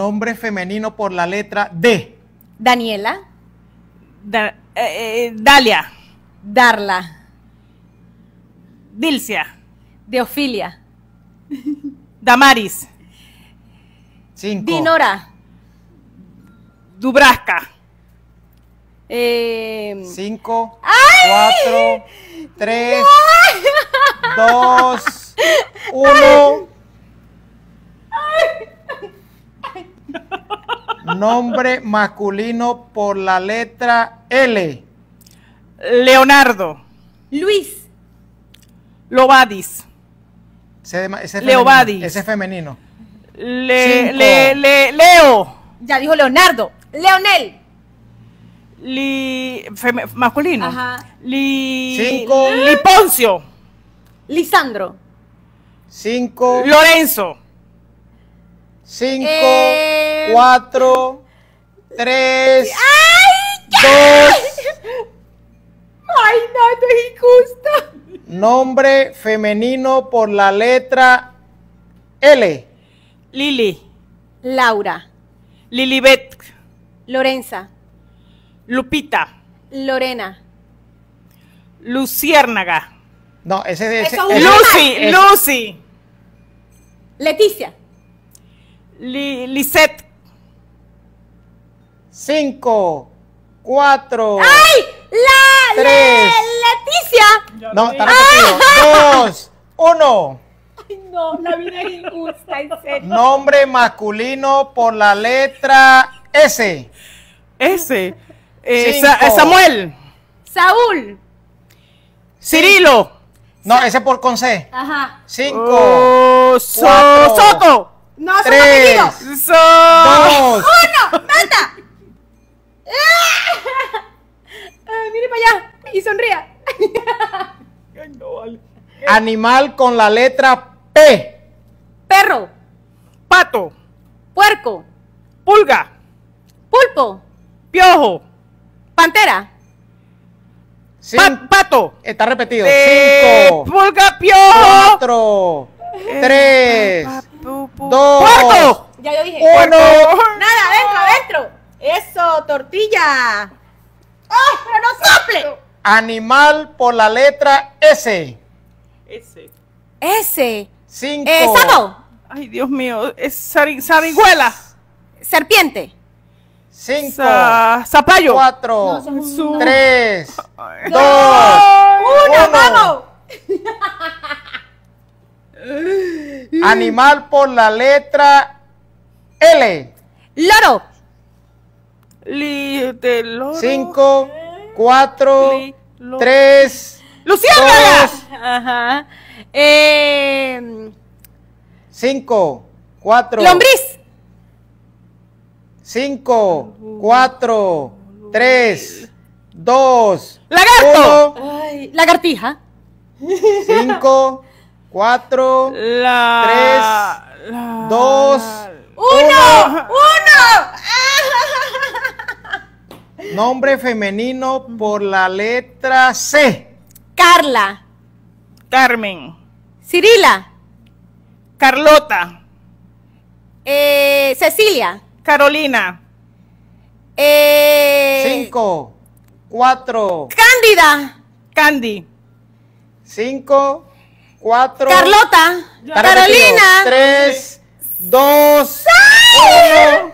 Nombre femenino por la letra D. Daniela. Eh, eh, Dalia. Darla. Dilcia. Deofilia. Damaris. Dinora. Dubrasca. Em, Cinco. Cuatro. Tres. Dos. Uno. Nombre masculino por la letra L. Leonardo. Luis. Lobadis. Ese, ese Ese es femenino. Leo. Ya dijo Leonardo. Leonel. Li, masculino. Ajá. Li, Cinco. Liponcio. Lisandro. Cinco. Lorenzo. Cinco. Eh, Cuatro, tres, dos. Ay, no, es injusto. Nombre femenino por la letra L. Lili. Laura. Lilibet. Lorenza. Lupita. Lorena. Luciérnaga. No, ese, es. ese Lucy, Lucy. Leticia. Li, 5, 4. ¡Ay! ¡La! Tres. ¡Leticia! No, está 1. Ah. Ay, no, la vida Nombre masculino por la letra S. S. Eh, Samuel. Saúl. Cirilo. No, ese por con C. Ajá. Cinco. Oh, Soto. tres, dos. Uno. Animal con la letra P. Perro. Pato. Puerco. Pulga. Pulpo. Piojo. Pantera. pato. Está repetido. Cinco. Pulga, piojo. Cuatro. Eh, Tres. Dos. Puerco. Ya yo dije. Uno. Nada, adentro, adentro. Eso, tortilla. ¡Oh, pero no sople! Animal por la letra S. S. Ese. Cinco. Ay, Dios mío. Es zarigüela. Serpiente. Cinco. zapallo. Cuatro. Tres. Dos. Uno, vamos. Animal por la letra L. Loro. Cinco, cuatro, tres. ¡Lucía Ajá. Eh, Cinco, cuatro. ¡Lombriz! Cinco, cuatro, tres, dos. ¡Lagarto! lagartija. Cinco, cuatro, tres, dos. ¡Uno! ¡Uno! Nombre femenino por la letra C. Carla, Carmen, Cirila, Carlota, eh, Cecilia, Carolina, 5, eh, 4, Cándida, Candy, 5, 4, Carlota, Carolina, 3, 2, 1...